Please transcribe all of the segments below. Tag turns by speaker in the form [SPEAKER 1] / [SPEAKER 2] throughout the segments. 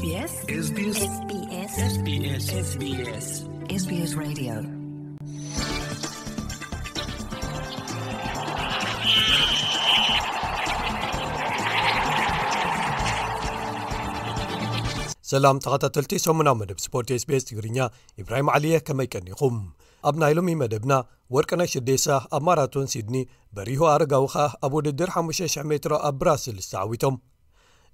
[SPEAKER 1] SBS Radio ሰላም ተኸታተልቲ ሰሙናዊ መደብ ስፖርት ስቤስ ትግርኛ ኢብራሂም ዓልየ ከመይ ቀኒኹም ኣብ ናይ ሎሚ መደብና ወርቅናይ ሽዴሳ ኣብ ማራቶን ሲድኒ በሪሁ ኣረጋዊ ኸኣ ኣብ ውድድር 5,00 ሜትሮ ኣብ ብራስል ዝተዓዊቶም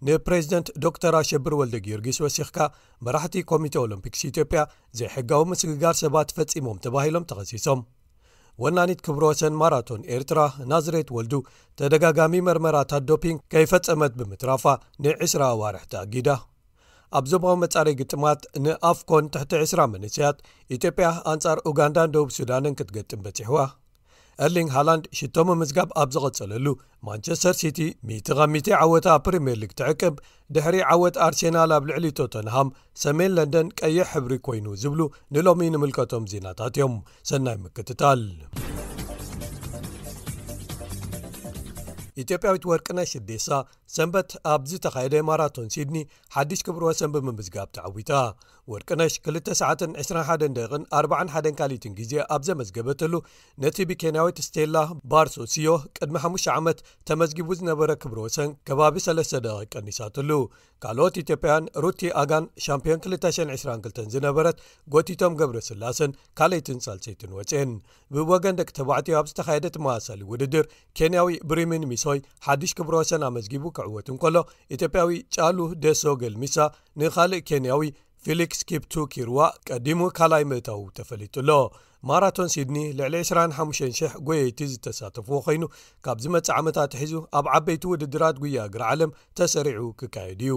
[SPEAKER 1] ንፕሬዚደንት ዶክተር ኣሸብር ወልደ ጊዮርጊስ ወሲኽካ መራሕቲ ኮሚቴ ኦሎምፒክስ ኢትዮጵያ ዘይሕጋዊ ምስግጋር ሰባት ፈጺሞም ተባሂሎም ተኸሲሶም ወናኒት ክብሮ ወሰን ማራቶን ኤርትራ ናዝሬት ወልዱ ተደጋጋሚ መርመራታት ዶፒንግ ከይፈጸመት ብምትራፋ ን20 ኣዋርሕ ተኣጊዳ ኣብ ዞባዊ መጻሪ ግጥማት ንኣፍኮን ትሕቲ 20 መንስያት ኢትዮጵያ ኣንጻር ኡጋንዳን ደቡብ ሱዳንን ክትገጥም በጺሕዋ ኤርሊንግ ሃላንድ ሽቶሙ ምዝጋብ ኣብ ዝቐጸለሉ ማንቸስተር ሲቲ 100 ዓወታ ፕሪምየር ሊግ ትዕቅብ ድሕሪ ዓወት ኣርሴናል ኣብ ልዕሊ ቶተንሃም ሰሜን ለንደን ቀይሕ ሕብሪ ኮይኑ ዝብሉ ንሎሚ ንምልከቶም ዜናታት እዮም ሰናይ ምክትታል ኢትዮጵያዊት ወርቅነሽ ሽዴሳ ሰንበት ኣብ ዝተኻየደ ማራቶን ሲድኒ ሓድሽ ክብሪ ወሰን ብምምዝጋብ ተዓዊታ ወርቅነሽ 2921 ካሊትን ግዜ ኣብ ዘመዝገበትሉ ነቲ ብኬንያዊት ስቴላ ባርሶሲዮ ቅድሚ 5 ዓመት ተመዝጊቡ ዝነበረ ክብሮ ወሰን ከባቢ 3 ደቂ ቀኒሳትሉ ካልኦት ኢትዮጵያን ሩቲ ኣጋን ሻምፒዮን 222 ዝነበረት ጎቲቶም ገብረ ስላስን ካልይትን ሳልሰይትን ወፅን ብወገን ደቂ ተባዕትዮ ኣብ ዝተካየደ መዋሳሊ ውድድር ኬንያዊ ብሪሚን ሚሶይ ሓድሽ ክብሮ ወሰን ኣመዝጊቡ ክዕወት እንከሎ ኢትዮጵያዊ ጫሉ ደሶ ገልሚሳ ንካልእ ኬንያዊ ፊሊክስ ኪርዋ ቀዲሙ ካልኣይ ምእታው ተፈሊጡሎ ማራቶን ሲድኒ ልዕሊ 25000 ጎየይቲ ዝተሳተፍዎ ኮይኑ ካብ ዝመፅእ ዓመታት ሒዙ ኣብ ዓበይቲ ውድድራት ጉያ እግሪ ዓለም ተሰሪዑ ክካየድ እዩ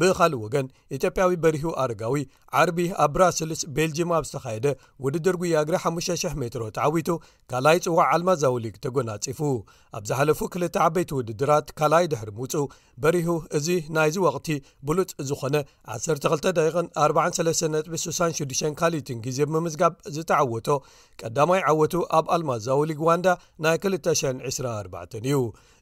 [SPEAKER 1] ብኻልእ ወገን ኢትዮጵያዊ በሪሁ ኣረጋዊ ዓርቢ ኣብ ብራስልስ ቤልጅም ኣብ ዝተኻየደ ውድድር ጉያግሪ 5,00 ሜትሮ ተዓዊቱ ካልኣይ ጽዋዕ ኣልማዛዊ ሊግ ተጎናጺፉ ኣብ ዝሓለፉ ክልተ ዓበይቲ ውድድራት ካልኣይ ድሕሪ ምውፁ በሪሁ እዚ ናይዚ ወቕቲ ብሉፅ ዝኾነ 1243.66 ካልእትን ግዜ ብምዝጋብ ዝተዓወቶ ቀዳማይ ዓወቱ ኣብ ኣልማዛዊ ሊግ ዋንዳ ናይ 224 እዩ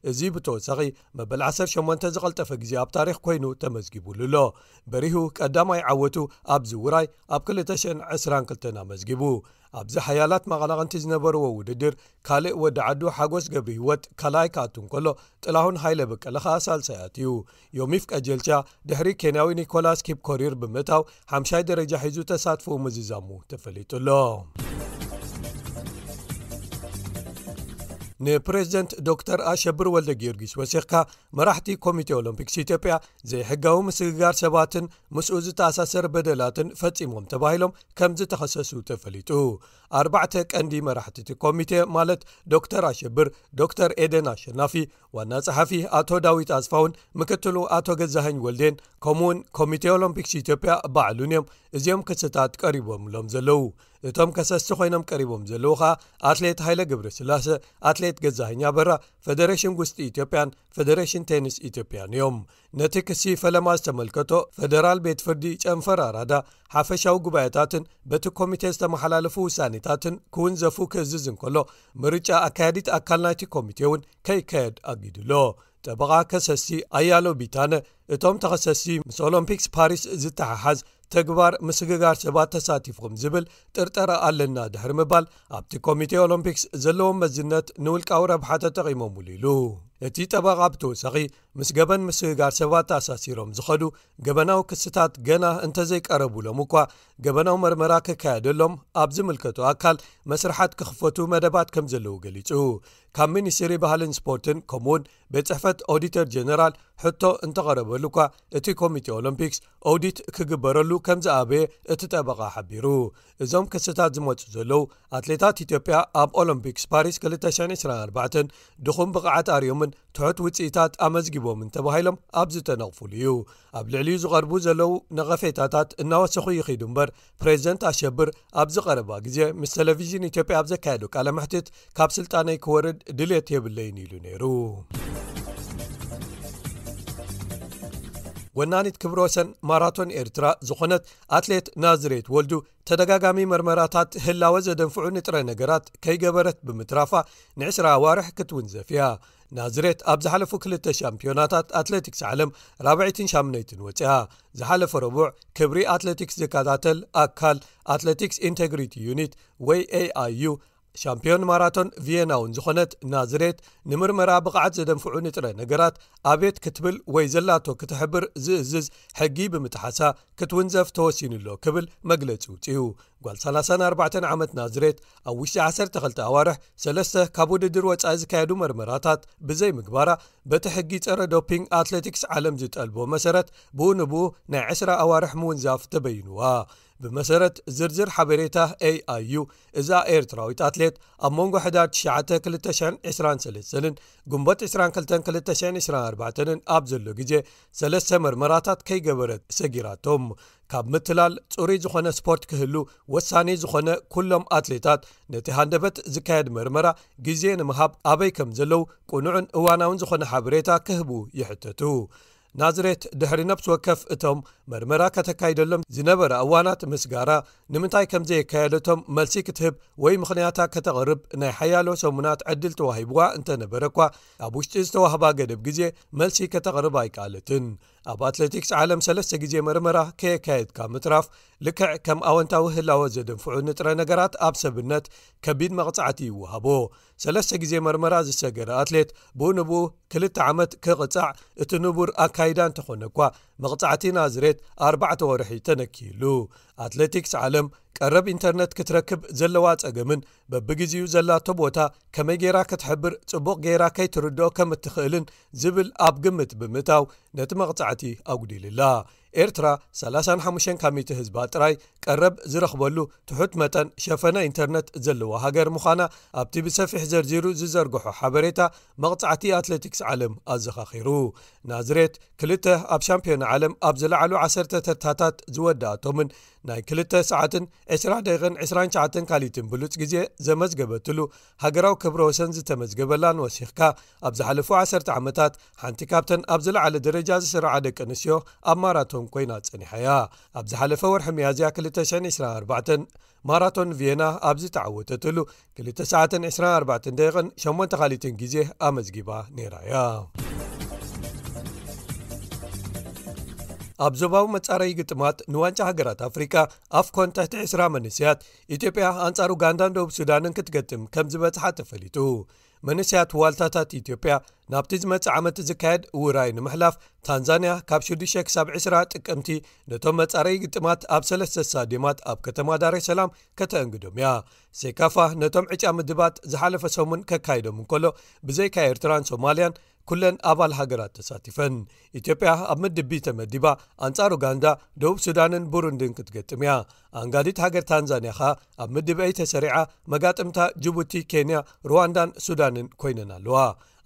[SPEAKER 1] እዚ ብተወሳኺ መበል 18 ዝቐልጠፈ ግዜ ኣብ ታሪክ ኮይኑ ተመዝጊቡ ተመዝጊቡሉ ኣሎ በሪሁ ቀዳማይ ዓወቱ ኣብዚ ውራይ ኣብ 222 ኣመዝጊቡ ኣብዚ ሓያላት መቐላቕንቲ ዝነበርዎ ውድድር ካልእ ወዲ ዓዱ ሓጎስ ገብሪ ህይወት ካልኣይ ክኣቱ ከሎ ጥላሁን ሃይለ በቀለ ኸኣ ሳልሳያት እዩ ዮሚፍ ቀጀልቻ ድሕሪ ኬንያዊ ኒኮላስ ኪፕ ኮሪር ብምእታው 5ምሻይ ደረጃ ሒዙ ተሳትፎ ምዝዛሙ ተፈሊጡሎ ንፕሬዚደንት ዶክተር ኣሸብር ወልደ ጊዮርጊስ ወሲኽካ መራሕቲ ኮሚቴ ኦሎምፒክስ ኢትዮጵያ ዘይሕጋዊ ምስግጋር ሰባትን ምስኡ ዝተኣሳሰር በደላትን ፈጺሞም ተባሂሎም ከም ዝተኸሰሱ ተፈሊጡ ኣርባዕተ ቀንዲ መራሕቲ እቲ ኮሚቴ ማለት ዶክተር ኣሸብር ዶክተር ኤደን ኣሸናፊ ዋና ጸሓፊ ኣቶ ዳዊት ኣስፋውን ምክትሉ ኣቶ ገዛሃኝ ወልዴን ከምኡውን ኮሚቴ ኦሎምፒክስ ኢትዮጵያ ባዕሉን እዮም እዚኦም ክስታት ቀሪቦምሎም ዘለዉ እቶም ከሰስቲ ኮይኖም ቀሪቦም ዘለዉ ከዓ ኣትሌት ሃይለ ግብሪ ስላሴ ኣትሌት ገዛህኛ በራ ፌደሬሽን ጉስጢ ኢትዮጵያን ፌደሬሽን ቴኒስ ኢትዮጵያን እዮም ነቲ ክሲ ፈለማ ዝተመልከቶ ፈደራል ቤት ፍርዲ ጨንፈር ኣራዳ ሓፈሻዊ ጉባኤታትን በቲ ኮሚቴ ዝተመሓላለፉ ውሳኔታትን ክውን ዘፉ ክእዝዝ እንከሎ ምርጫ ኣካያዲት ኣካል ናይቲ ኮሚቴ እውን ከይካየድ ኣጊድሎ ጠበቓ ከሰስቲ ኣያሎ ቢታነ እቶም ተኸሰስቲ ምስ ኦሎምፒክስ ፓሪስ ዝተሓሓዝ ተግባር ምስግጋር ሰባት ተሳቲፍኩም ዝብል ጥርጠረ ኣለና ድሕሪ ምባል ኣብቲ ኮሚቴ ኦሎምፒክስ ዘለዎም መዝነት ንውልቃዊ ረብሓ ተጠቒሞምሉ ኢሉ እቲ ጠበቓ ብተወሳኺ ምስ ገበን ምስግጋር ሰባት ኣሳሲሮም ዝኸዱ ገበናዊ ክስታት ገና እንተዘይቀረቡሎም እኳ ገበናዊ መርመራ ክካየደሎም ኣብ ዝምልከቱ ኣካል መስርሓት ክኽፈቱ መደባት ከም ዘለዉ ገሊጹ ካብ ሚኒስትሪ ባህልን ስፖርትን ከምኡውን ቤት ፅሕፈት ኦዲተር ጀነራል ሕቶ እንተቐረበሉ እኳ እቲ ኮሚቴ ኦሎምፒክስ ኦዲት ክግበረሉ ከም ዝኣበየ እቲ ጠበቓ ሓቢሩ እዞም ክስታት ዝመፁ ዘለዉ ኣትሌታት ኢትዮጵያ ኣብ ኦሎምፒክስ ፓሪስ 224 ድኹም ብቕዓት ኣርዮምን ትሑት ውፅኢታት ኣመዝጊቦምን ተባሂሎም ኣብ ዝተነቕፉሉ እዩ ኣብ ልዕሊዩ ዝቐርቡ ዘለዉ ነቐፌታታት እናወሰኹ ይኺዱ እምበር ፕሬዚደንት ኣሸብር ኣብ ዝቐረባ ግዜ ምስ ቴለቭዥን ኢትዮጵያ ኣብ ዘካየዱ ቃለ ምሕትት ካብ ስልጣነይ ክወርድ ድሌት የብለይን ኢሉ ነይሩ ወናኒት ክብሮ ወሰን ማራቶን ኤርትራ ዝኾነት ኣትሌት ናዝሬት ወልዱ ተደጋጋሚ መርመራታት ህላወ ዘደንፍዑ ንጥረ ነገራት ከይገበረት ብምትራፋ ን20 ኣዋርሕ ክትውን ዘፍያ ናዝሬት ኣብ ዝሓለፉ 2ልተ ሻምፒዮናታት ኣትለቲክስ ዓለም 4ብዒትን ወፅያ ዝሓለፈ ረቡዕ ክብሪ ኣትለቲክስ ዝከታተል ኣካል ኣትለቲክስ ኢንቴግሪቲ ዩኒት ወይ aኣይዩ ሻምፒዮን ማራቶን ቪየና እውን ዝኾነት ናዝሬት ንምርመራ ብቕዓት ዘደንፍዑ ንጥረ ነገራት ኣቤት ክትብል ወይ ዘላቶ ክትሕብር ዝእዝዝ ሕጊ ብምጥሓሳ ክትውንዘፍ ተወሲኑሎ ክብል መግለጺ ውፅኡ ጓል 34 ዓመት ናዝሬት ኣብ ውሽጢ 12 ኣዋርሕ ሰለስተ ካብ ውድድር ወጻኢ ዝካየዱ መርመራታት ብዘይምግባራ በቲ ሕጊ ፀረ ዶፒንግ ኣትለቲክስ ዓለም ዝጠልቦ መሰረት ብኡ ንብኡ ናይ 20 ኣዋርሕ ምውንዛፍ ተበይንዋ ብመሰረት ዝርዝር ሓበሬታ aኣi እዛ ኤርትራዊት ኣትሌት ኣብ መንጎ ሕዳር 9223 223 ጉንበት 2224 ኣብ ዘሎ ግዜ ሰለስተ መርመራታት ከይገበረት ሰጊራቶም ካብ ምትላል ፅሩይ ዝኾነ ስፖርት ክህሉ ወሳኒ ዝኾነ ኩሎም ኣትሌታት ነቲ ሃንደበት ዝካየድ መርመራ ግዜ ንምሃብ ኣበይ ከም ዘለው ቁኑዕን እዋናውን ዝኾነ ሓበሬታ ክህቡ ይሕተቱ ናዝሬት ድሕሪ ነብሲ ወከፍ እቶም መርመራ ከተካይደሎም ዝነበረ እዋናት ምስጋራ ንምንታይ ከም ዘየካየደቶም መልሲ ክትህብ ወይ ምኽንያታት ከተቐርብ ናይ ሓያሎ ሰሙናት ዕድል ተዋሂብዋ እንተነበረኳ ኣብ ውሽጢ ዝተዋህባ ገደብ ግዜ መልሲ ከተቕርብ ኣይቃለትን ኣብ ኣትሌቲክስ ዓለም ሰለስተ ግዜ መርመራ ከየካየድካ ምጥራፍ ልክዕ ከም ኣወንታዊ ህላወ ዘደንፍዑ ንጥረ ነገራት ኣብ ሰብነት ከቢድ መቕጻዕቲ ይወሃቦ ሰለስተ ግዜ መርመራ ዝሰገረ ኣትሌት ብኡ ንብኡ 2ልተ ዓመት ክቕጻዕ እቲ ንቡር ኣካይዳ እንተኾነ ኳ መቕፃዕቲ ናዝሬት أربعة ورحيتنا كيلو أتلتيكس عالم ቀረብ ኢንተርነት ክትረክብ ዘለዋ ፀገምን በብግዜኡ ዘላቶ ቦታ ከመይ ጌራ ክትሕብር ጽቡቅ ጌራ ከይትርድኦ ከም እትኽእልን ዝብል ኣብ ግምት ብምእታው ነቲ መቕጻዕቲ ኣጉዲልላ ኤርትራ 35ካ ህዝባ ጥራይ ቀረብ ዝረኽበሉ ትሑት መጠን ሸፈነ ኢንተርነት ዘለዋ ሃገር ምዃና ኣብቲ ብሰፊሕ ዘርዚሩ ዝዘርግሖ ሓበሬታ መቕጻዕቲ ኣትለቲክስ ዓለም ኣዘኻኺሩ ናዝሬት 2ል ኣብ ሻምፒዮን ዓለም ኣብ ዝለዕሉ ዓሰ ተርታታት ዝወዳእቶምን ናይ 2ልተ ሰዓትን 20 ደቂን 29 ካሊትን ብሉፅ ግዜ ዘመዝገበትሉ ሃገራዊ ክብረ ወሰን ዝተመዝገበላን ወሲኽካ ኣብ ዝሓለፉ 1ሰተ ዓመታት ሓንቲ ካብተን ኣብ ዝለዓለ ደረጃ ዝስርዓ ደቂ ኣንስትዮ ኣብ ማራቶን ኮይና ጸኒሐያ ኣብ ዝሓለፈ ወርሒ መያዝያ 224 ማራቶን ቪየና ኣብዚ ተዓወተትሉ 224 8 ካሊትን ግዜ ኣመዝጊባ ነይራ እያ ኣብ ዞባዊ መጻረዪ ግጥማት ንዋንጫ ሃገራት ኣፍሪካ ኣፍኮን ትሕቲ 20 ራ መንስያት ኢትዮጵያ ኣንጻር ኡጋንዳን ደቡብ ሱዳንን ክትገጥም ከም ዝበጽሓ ተፈሊጡ መንስያት ዋልታታት ኢትዮጵያ ናብቲ ዝመጽእ ዓመት ዝካየድ ውራይ ንምሕላፍ ታንዛንያ ካብ 6-20 ክሳብ ጥቅምቲ ነቶም መጻረዪ ግጥማት ኣብ ሰለስተ ሳድማት ኣብ ከተማ ሰላም ከተእንግዶም እያ ሴካፋ ነቶም ዕጫ ምድባት ዝሓለፈ ሰሙን ከካይዶም እንከሎ ብዘይካ ኤርትራን ሶማልያን ኩለን ኣባል ሃገራት ተሳቲፈን ኢትዮጵያ ኣብ ምድቢ ተመዲባ ኣንጻር ኡጋንዳ ደቡብ ሱዳንን ቡሩንድን ክትገጥም እያ ኣንጋዲት ሃገር ታንዛንያ ኸ ኣብ ምድብ አይ ተሰሪዓ መጋጥምታ ጅቡቲ ኬንያ ሩዋንዳን ሱዳንን ኮይነን ኣለዋ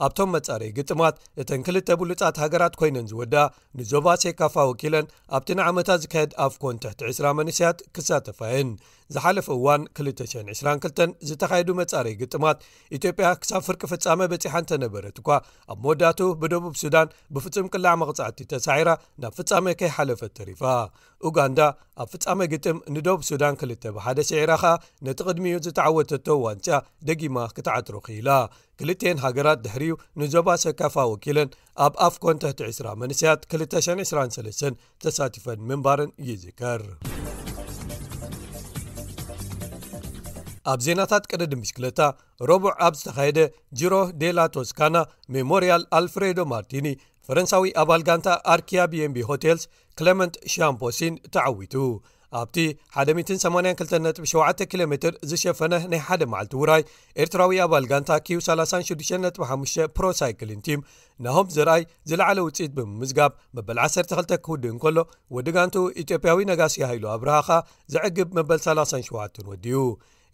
[SPEAKER 1] ኣብቶም መጻረዪ ግጥማት እተን ክልተ ብሉጻት ሃገራት ኮይነን ዝወዳ ንዞባ ሴካፋ ወኪለን ኣብቲ ንዓመታት ዝካየድ ኣፍኮን ትሕቲ 20 መንስያት ክሳተፋየን ዝሓለፈ እዋን 222 ዝተኻየዱ መጻረዪ ግጥማት ኢትዮጵያ ክሳብ ፍርቂ ፍጻመ በፂሓ እንተነበረት እኳ ኣብ መወዳቱ ብደቡብ ሱዳን ብፍጹም ቅላዕ መቕጻዕቲ ተሳዒራ ናብ ፍጻመ ከይሓለፈት ተሪፋ ኡጋንዳ ኣብ ፍጻመ ግጥም ንደቡብ ሱዳን 2 ብሓደ ስዒራ ኸኣ ነቲ ቅድሚኡ ዝተዓወተቶ ዋንጫ ደጊማ ክትዓጥሮ ኽኢላ ክልተን ሃገራት ድሕሪዩ ንዞባ ሰካፋ ወኪለን ኣብ ኣፍኮን ትሕቲ 20 መንስያት 223 ተሳቲፈን ምንባርን ይዝከር ኣብ ዜናታት ቅድዲ ምሽክለታ ረቡዕ ኣብ ዝተኻየደ ጅሮ ዴላ ቶስካና ሜሞሪያል ኣልፍሬዶ ማርቲኒ ፈረንሳዊ ኣባል ጋንታ ኣርኪያ bmb ሆቴልስ ክለመንት ሻምፖሲን ተዓዊቱ ኣብቲ 182.7 ኪሎ ሜትር ዝሸፈነ ናይ ሓደ መዓልቲ ውራይ ኤርትራዊ ኣባል ጋንታ ኪዩ 36.5 ፕሮሳይክሊን ቲም ናሆም ዝርኣይ ዝለዕለ ውፅኢት ብምምዝጋብ መበል 12 ክውድእ እንከሎ ወዲ ጋንቱ ኢትዮጵያዊ ነጋሲ ሃይሉ ኣብርሃኻ ዘዕግብ መበል 37 ወዲዩ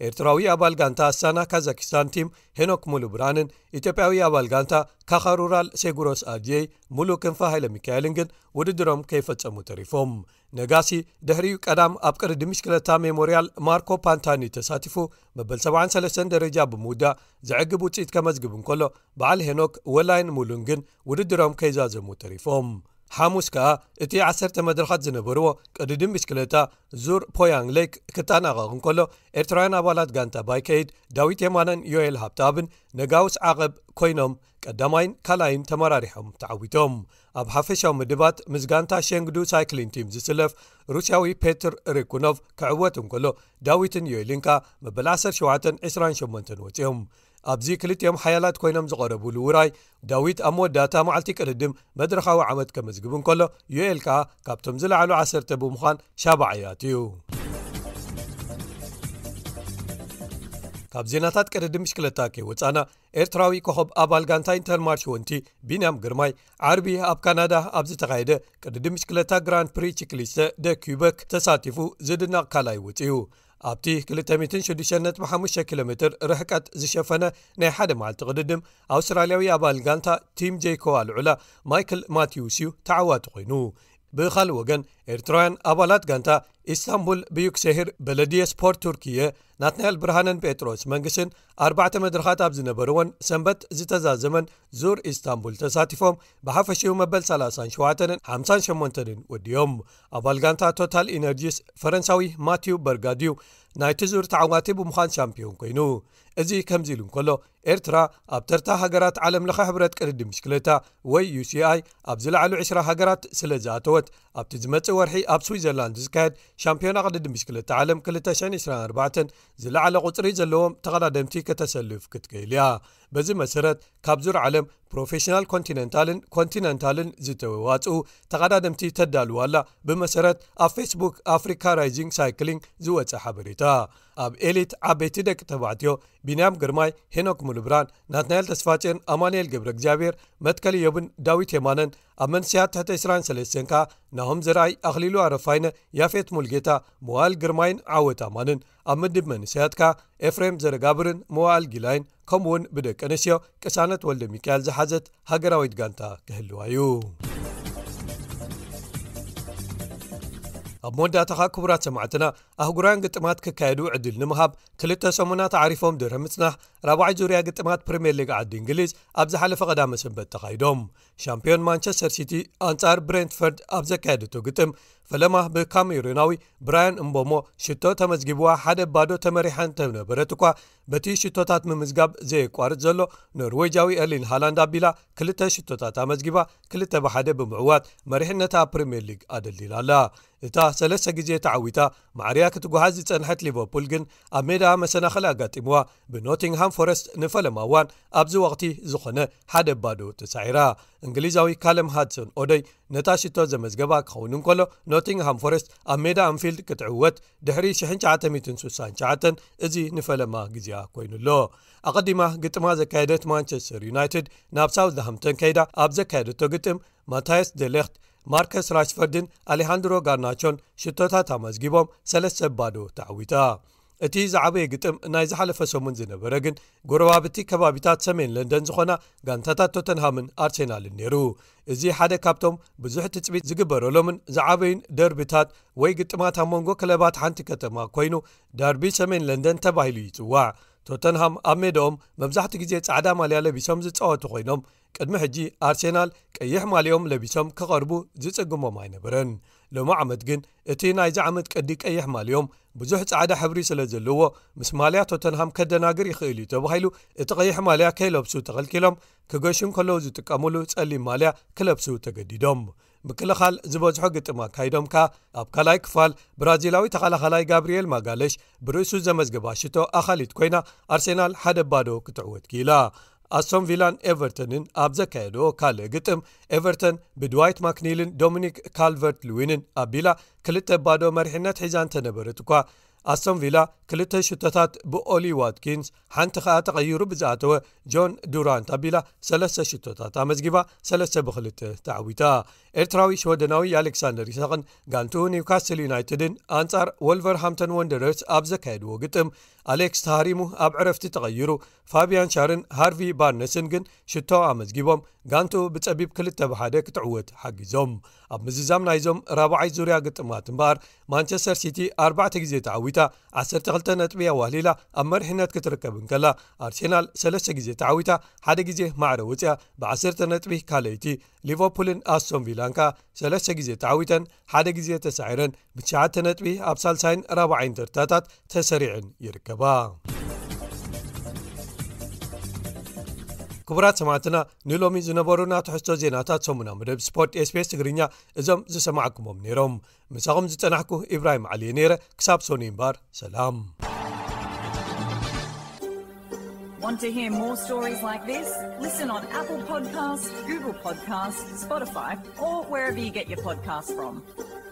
[SPEAKER 1] ኤርትራዊ ኣባል ጋንታ ኣሳና ካዛኪስታን ቲም ሄኖክ ሙሉ ብርሃንን ኢትዮጵያዊ ኣባል ጋንታ ካኻ ሩራል ሴጉሮስ ኣድየይ ሙሉእ ክንፋ ሃይለ ሚካኤልን ግን ውድድሮም ከይፈጸሙ ተሪፎም ነጋሲ ድሕሪኡ ቀዳም ኣብ ቅሪ ድምሽክለታ ሜሞርያል ማርኮ ፓንታኒ ተሳቲፉ መበል 73 ደረጃ ብምውዳእ ዘዕግብ ውፅኢት ከመዝግብ እንከሎ በዓል ሄኖክ ወላይን ሙሉን ግን ውድድሮም ከይዛዘሙ ተሪፎም ሓሙስ ከኣ እቲ 1ሰተ መድረኻት ዝነበርዎ ቅድድም ብሽክለታ ዙር ፖያንግ ሌክ ክጠናቐቕ እንከሎ ኤርትራውያን ኣባላት ጋንታ ባይከይድ ዳዊት የማነን ዮኤል ሃብታብን ነጋውስ ዓቐብ ኮይኖም ቀዳማይን ካልኣይን ተመራሪሖም ተዓዊቶም ኣብ ሓፈሻዊ ምድባት ምስ ጋንታ ሸንግዱ ሳይክሊን ቲም ዝስለፍ ሩስያዊ ፔትር ሪኩኖቭ ክዕወት እንከሎ ዳዊትን ዮኤሊንካ መበል 1728 ወፂኦም ኣብዚ ክልትኦም ሓያላት ኮይኖም ዝቐረብሉ ውራይ ዳዊት ኣብ መወዳእታ መዓልቲ ቅድድም መድረኻዊ ዓመት ከመዝግብ ከሎ ዩኤል ከኣ ካብቶም ዝለዕሉ 1 ዓሰርተ ብምዃን ሻባዓያት እዩ ካብ ዜናታት ቅድድም ምሽክለታ ከይወፃና ኤርትራዊ ኮኸብ ኣባል ጋንታ ኢንተርማርሽ ወንቲ ቢንያም ግርማይ ዓርቢ ኣብ ካናዳ ኣብ ዝተኻየደ ቅድዲ ምሽክለታ ግራንድ ፕሪ ችክሊስተ ደ ኩበክ ተሳቲፉ ዝድናቕ ካልኣይ ውፅኡ ኣብቲ 206.5 ኪ ሜር ርሕቀት ዝሸፈነ ናይ 1ደ መዓልቲ ቅድድም ኣውስትራልያዊ ኣባል ጋንታ ቲም jኮ ኣልዑላ ማይክል ማቲውስ እዩ ተዓዋቱ ኾይኑ ብኻልእ ወገን ኤርትራውያን ኣባላት ጋንታ ኢስታንቡል ብዩክሰሂር በለድየ ስፖርት ቱርክየ ናትንያል ብርሃነን ጴጥሮስ መንግስትን ኣ መድረካት ኣብ ዝነበረዎን ሰንበት ዝተዛዘመን ዙር ኢስታንቡል ተሳቲፎም ብሓፈሻ መበል 37 58ን ወድዮም ኣባል ጋንታ ቶታል ኢነርጂስ ፈረንሳዊ ማትው በርጋድዩ ናይ ትዙር ተዓዋቲ ብምዃን ሻምፕዮን ኮይኑ እዚ ከምዚ ኢሉ እከሎ ኤርትራ ኣብ ተርታ ሃገራት ዓለም ሕብረት ቅድዲ ምሽክለታ ወይ ዩሲኣይ ኣብ ዝላዕሉ 20 ሃገራት ስለ ዝኣተወት ኣብቲ ዝመፅእ ወርሒ ኣብ ስዊዘርላንድ ዝካየድ ሻምፒዮና ቅድዲ ምሽክለ ዓለም 224 ዝለዓለ ቁፅሪ ዘለዎም ተቐዳደምቲ ከተሰልፍ ክትክእል እያ በዚ መሰረት ካብ ዙር ዓለም ፕሮፌሽናል ኮንቲነንታልን ኮንቲነንታልን ዝተዋፅኡ ተቐዳድምቲ ተዳልዋኣላ ብመሰረት ኣብ ፌስቡክ ኣፍሪካ ራይዚንግ ሳይክሊንግ ዝወፀ ሓበሬታ ኣብ ኤሊት ዓበይቲ ደቂ ተባዕትዮ ቢንያም ግርማይ ሄኖክ ሙሉብራን ናትናኤል ተስፋጭን ኣማንኤል ግብረ እግዚኣብሔር መትከሊ የቡን ዳዊት የማነን ኣብ መንስያት ትሕቲ 23 ከኣ ናሆም ዝረኣይ ኣኽሊሉ ኣረፋይነ ያፌት ሙልጌታ መዋል ግርማይን ዓወት ኣማንን ኣብ ምድብ መንስያት ከ ኤፍሬም ዘረጋብርን መዋል ጊላይን እውን ብደቂ ኣንስትዮ ቅሳነት ወልደ ሚካኤል ዝሓዘት ሃገራዊት ጋንታ ክህልዋ እዩ ኣብ ኻ ክቡራት ሰማዕትና ኣህጉራውያን ግጥማት ክካየዱ ዕድል ንምሃብ ክልተ ሰሙናት ዓሪፎም ድረ ምጽናሕ ራብዓይ ዙርያ ግጥማት ፕሪምየር ሊግ ዓዲ እንግሊዝ ኣብ ዝሓለፈ ቐዳመ ሰንበት ተኻይዶም ሻምፒዮን ማንቸስተር ሲቲ ኣንጻር ብሬንትፈርድ ኣብ ዘካየደቶ ግጥም ፈለማ ብካሜሩናዊ ብራያን እምቦሞ ሽቶ ተመዝጊብዋ ሓደ ባዶ ተመሪሓን ተነበረት እኳ በቲ ሽቶታት ምምዝጋብ ዘየቋርፅ ዘሎ ኖርዌጃዊ ኤርሊን ሃላንድ ኣቢላ ክልተ ሽቶታት ኣመዝጊባ ክልተ ብሓደ ብምዕዋት መሪሕነታ ፕሪምየር ሊግ ኣደሊል ኣላ እታ ሰለስተ ግዜ ተዓዊታ ማዕርያ ክትጓሓዝ ዝፀንሐት ሊቨርፑል ግን ኣብ ሜዳ መሰናኸሊ ኣጋጢምዋ ብኖቲንግሃም ፎረስት ንፈለማ እዋን ኣብዚ ወቅቲ ዝኾነ ሓደ ባዶ ተሳዒራ እንግሊዛዊ ካለም ሃድሶን ኦደይ ነታ ሽቶ ዘመዝገባ ክኸውን እንከሎ ኖቲንግሃም ፎረስት ኣብ ሜዳ ኣንፊልድ ክትዕወት ድሕሪ 969 እዚ ንፈለማ ግዜያ ኮይኑኣሎ ኣቐዲማ ግጥማ ዘካየደት ማንቸስተር ዩናይትድ ናብ ሳውዝሃምተን ከይዳ ኣብ ዘካየደቶ ግጥም ማታየስ ደሌክት ማርከስ ራሽፈርድን ኣሌሃንድሮ ጋርናቾን ሽቶታት ኣመዝጊቦም ሰለስተ ባዶ ተዓዊታ እቲ ዝዓበየ ግጥም ናይ ዝሓለፈ ሰሙን ዝነበረ ግን ጎረባብቲ ከባቢታት ሰሜን ለንደን ዝኾና ጋንታታት ቶተንሃምን ኣርሴናልን ነይሩ እዚ ሓደ ካብቶም ብዙሕ ትፅቢት ዝግበረሎምን ዝዓበይን ደርቢታት ወይ ግጥማት ኣብ መንጎ ክለባት ሓንቲ ከተማ ኮይኑ ዳርቢ ሰሜን ለንደን ተባሂሉ ይፅዋዕ ቶተንሃም ኣብ ሜዳኦም መብዛሕትኡ ግዜ ጻዕዳ ማልያ ለቢሶም ዝፃወቱ ኮይኖም ቅድሚ ሕጂ ኣርሴናል ቀይሕ ማልኦም ለቢሶም ክቐርቡ ዝፅግሞም ኣይነበረን ሎሚ ዓመት ግን እቲ ናይዚ ዓመት ቀዲ ቀይሕ ማልዮም ብዙሕ ጻዕዳ ሕብሪ ስለ ዘለዎ ምስ ማልያ ቶተንሃም ከደናግር ይኽእል እዩ ተባሂሉ እቲ ቀይሕ ማልያ ከይለብሱ ተኸልኪሎም ክገሹን ከለዉ ዝጥቀምሉ ጸሊም ማልያ ክለብሱ ተገዲዶም ምክልኻል ዝበዝሖ ግጥም ኣካይዶም ከ ኣብ ካልኣይ ክፋል ብራዚላዊ ተኸላኸላይ ጋብርኤል ማጋለሽ ብርእሱ ዘመዝገባ ሽቶ ኣኻሊት ኮይና ኣርሴናል ሓደ ባዶ ክትዕወት ኪኢላ ኣስቶም ቪላን ኤቨርተንን ኣብ ዘካየድኦ ካልእ ግጥም ኤቨርተን ብድዋይት ማክኒልን ዶሚኒክ ካልቨርት ልዊንን ኣቢላ ክልተ ባዶ መሪሕነት ሒዛ እንተነበረት እኳ ኣስቶን ቪላ 2ልሽቶታት ብኦሊ ዋትኪንስ ሓንቲ ከኣ ተቐይሩ ብዝኣተወ ጆን ዱራንት ኣቢላ 3ሽታት ኣዝጊባ2 ተዓዊታ ኤርትራዊ ሽወደናዊ ኣሌክሳንደር ይሰቅን ጋንቱ ኒውካስትል ዩናይትድን ኣንፃር ወልቨርሃምቶን ወንደረስ ኣብ ዘካየድዎ ግጥም ኣሌክስ ተሃሪሙ ኣብ ዕረፍቲ ተቐይሩ ፋቢያን ሻርን ሃርቪ ባርነስን ግን ሽቶ ኣመዝጊቦም ጋንቱ ብፀቢብ 21 ክትዕወት ሓጊዞም ኣብ ምዝዛም ናይዞም 4ባይ ዙርያ ግጥማት ምበሃር ማንቸስተር ሲቲ ኣ ግዜ ተዊ ተዓዊታ 12 ነጥቢ ኣዋህሊላ ኣብ መርሕነት ክትርከብን ከላ ኣርሴናል 3 ለስተ ግዜ ተዓዊታ ሓደ ግዜ ማዕረ ውፅያ ብ10 ነጥቢ ካልይቲ ሊቨርፑልን ኣስቶንቪላን ቪላንካ ሰለስተ ግዜ ተዓዊተን ሓደ ግዜ ተሳዒረን ብ9 ነጥቢ ኣብ ሳልሳይን 4ርባዓይን ተርታታት ተሰሪዕን ይርከባ ክቡራት ሰማዕትና ንሎሚ ዝነበሩና ትሕዝቶ ዜናታት ሰሙና መደብ ስፖርት ኤስፔስ ትግርኛ እዞም ዝሰማዕኩሞም ነይሮም ምሳኹም ዝፀናሕኩ ኢብራሂም ዓልየ ነይረ ክሳብ ሶኒ እምባር ሰላም Want to hear more stories like this? Listen on Apple Podcasts, Google Podcasts, Spotify, or wherever you get your podcasts from.